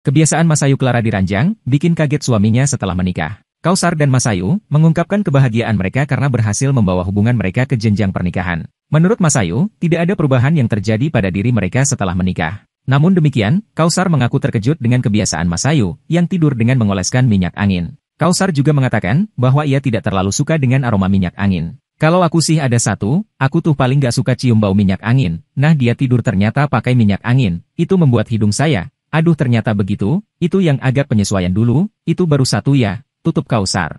Kebiasaan Masayu Clara diranjang, bikin kaget suaminya setelah menikah. Kausar dan Masayu mengungkapkan kebahagiaan mereka karena berhasil membawa hubungan mereka ke jenjang pernikahan. Menurut Masayu, tidak ada perubahan yang terjadi pada diri mereka setelah menikah. Namun demikian, Kausar mengaku terkejut dengan kebiasaan Masayu yang tidur dengan mengoleskan minyak angin. Kausar juga mengatakan bahwa ia tidak terlalu suka dengan aroma minyak angin. Kalau aku sih ada satu, aku tuh paling gak suka cium bau minyak angin. Nah dia tidur ternyata pakai minyak angin, itu membuat hidung saya Aduh ternyata begitu, itu yang agak penyesuaian dulu, itu baru satu ya, tutup kausar.